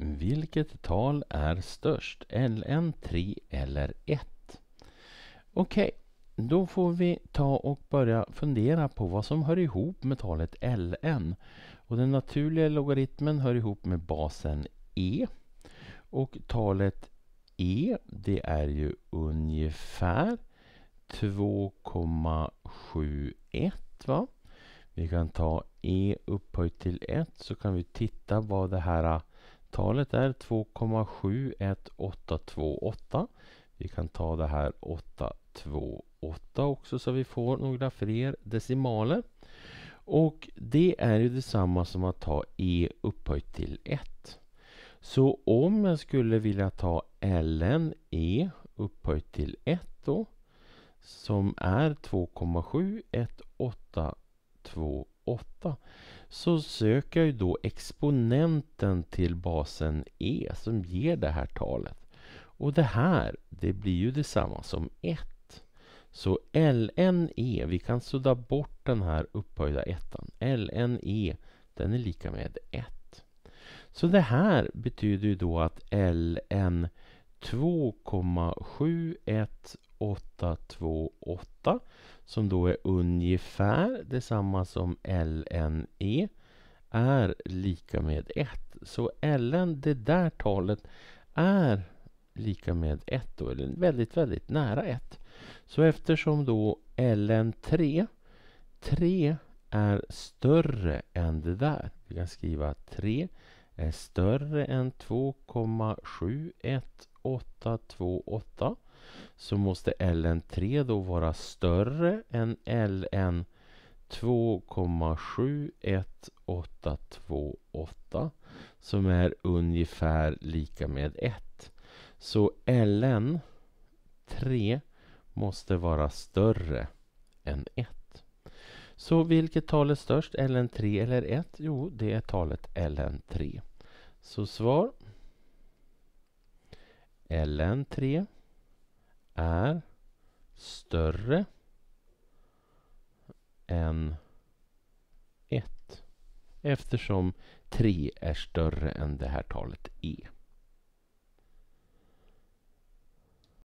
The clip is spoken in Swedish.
Vilket tal är störst? LN, 3 eller 1? Okej, okay, då får vi ta och börja fundera på vad som hör ihop med talet LN. Och den naturliga logaritmen hör ihop med basen E. Och talet E, det är ju ungefär 2,71 va? Vi kan ta E upphöjt till 1 så kan vi titta vad det här Talet är 2,71828. Vi kan ta det här 828 också så vi får några fler decimaler. Och det är ju detsamma som att ta e upphöjt till 1. Så om jag skulle vilja ta ln e upphöjt till 1 då som är 2,71828 så söker jag då exponenten till basen e som ger det här talet. Och det här, det blir ju detsamma som 1. Så lne, vi kan sudda bort den här upphöjda ettan. lne, den är lika med 1. Så det här betyder ju då att ln 2,71828 som då är ungefär detsamma som LNE är lika med 1. Så LN, det där talet, är lika med 1 då, eller väldigt, väldigt nära 1. Så eftersom då LN3, 3 är större än det där, vi kan skriva 3 är större än 2,71828 så måste ln3 då vara större än ln 2,71828 som är ungefär lika med 1. Så ln 3 måste vara större än 1. Så vilket tal är störst, ln3 eller 1? Jo, det är talet ln3. Så svar ln3 är större än 1 eftersom 3 är större än det här talet e.